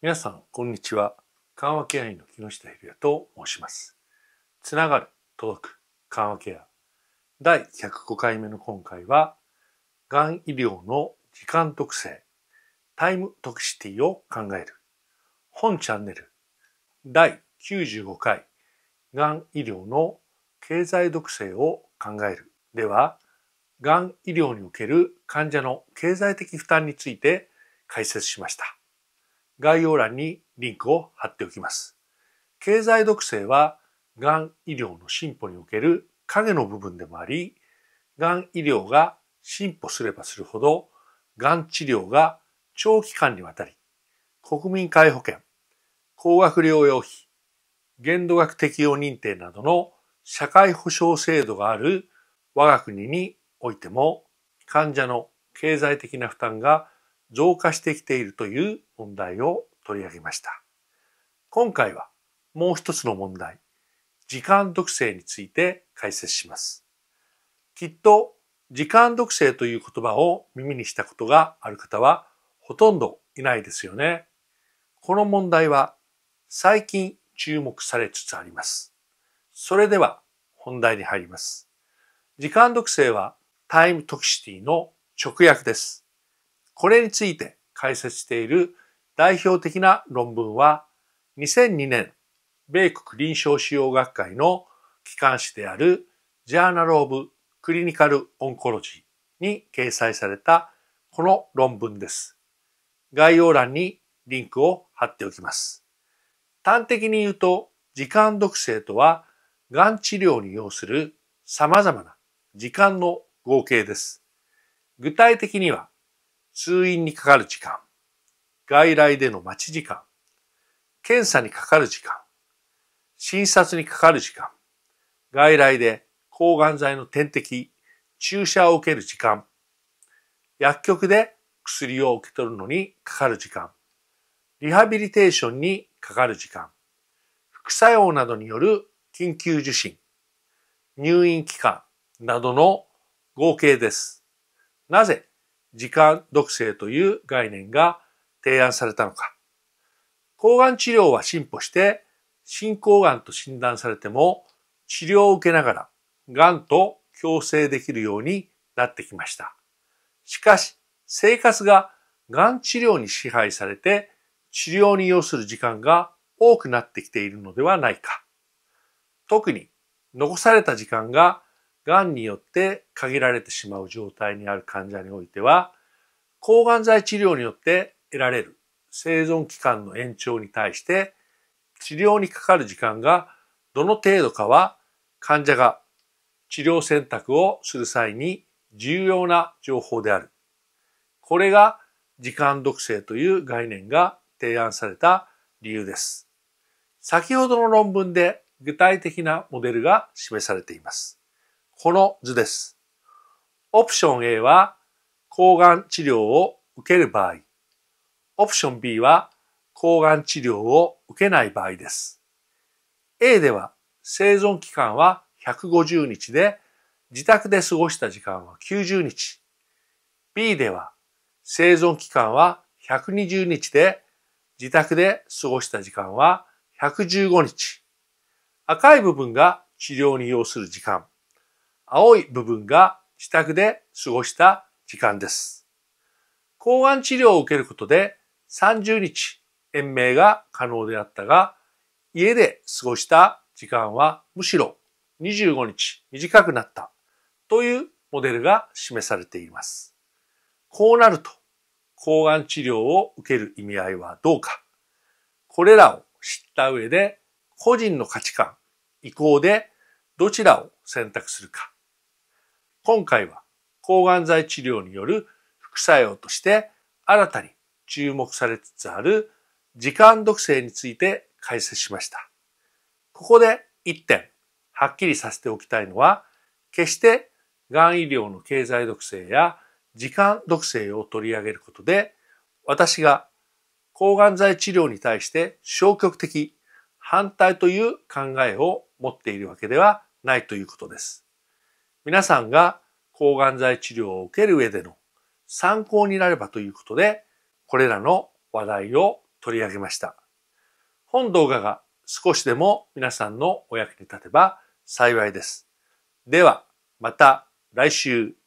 皆さん、こんにちは。緩和ケア医の木下平也と申します。つながる、届く、緩和ケア。第105回目の今回は、がん医療の時間特性、タイムトクシティを考える。本チャンネル、第95回、がん医療の経済特性を考える。では、がん医療における患者の経済的負担について解説しました。概要欄にリンクを貼っておきます。経済毒性は、がん医療の進歩における影の部分でもあり、がん医療が進歩すればするほど、がん治療が長期間にわたり、国民皆保険、高額療養費、限度額適用認定などの社会保障制度がある我が国においても患者の経済的な負担が増加してきているという問題を取り上げました。今回はもう一つの問題、時間特性について解説します。きっと時間特性という言葉を耳にしたことがある方はほとんどいないですよね。この問題は最近注目されつつあります。それでは本題に入ります。時間特性はタイムトキシティの直訳です。これについて解説している代表的な論文は、2002年、米国臨床使用学会の機関誌である Journal of Clinical Oncology に掲載されたこの論文です。概要欄にリンクを貼っておきます。端的に言うと、時間毒性とは、がん治療に要する様々な時間の合計です。具体的には、通院にかかる時間、外来での待ち時間、検査にかかる時間、診察にかかる時間、外来で抗がん剤の点滴、注射を受ける時間、薬局で薬を受け取るのにかかる時間、リハビリテーションにかかる時間、副作用などによる緊急受診、入院期間などの合計です。なぜ時間毒性という概念が提案されたのか。抗がん治療は進歩して、進行がんと診断されても治療を受けながら、がんと共生できるようになってきました。しかし、生活ががん治療に支配されて、治療に要する時間が多くなってきているのではないか。特に、残された時間ががんによって限られてしまう状態にある患者においては、抗がん剤治療によって得られる生存期間の延長に対して治療にかかる時間がどの程度かは患者が治療選択をする際に重要な情報である。これが時間毒性という概念が提案された理由です。先ほどの論文で具体的なモデルが示されています。この図です。オプション A は抗がん治療を受ける場合、オプション B は抗がん治療を受けない場合です。A では生存期間は150日で自宅で過ごした時間は90日。B では生存期間は120日で自宅で過ごした時間は115日。赤い部分が治療に要する時間。青い部分が自宅で過ごした時間です。抗がん治療を受けることで30日延命が可能であったが、家で過ごした時間はむしろ25日短くなったというモデルが示されています。こうなると、抗がん治療を受ける意味合いはどうか。これらを知った上で、個人の価値観、意向でどちらを選択するか。今回は抗がん剤治療による副作用として新たに注目されつつある時間毒性について解説しました。ここで1点、はっきりさせておきたいのは、決してがん医療の経済毒性や時間毒性を取り上げることで、私が抗がん剤治療に対して消極的、反対という考えを持っているわけではないということです。皆さんが抗がん剤治療を受ける上での参考になればということでこれらの話題を取り上げました。本動画が少しでも皆さんのお役に立てば幸いです。では、また来週。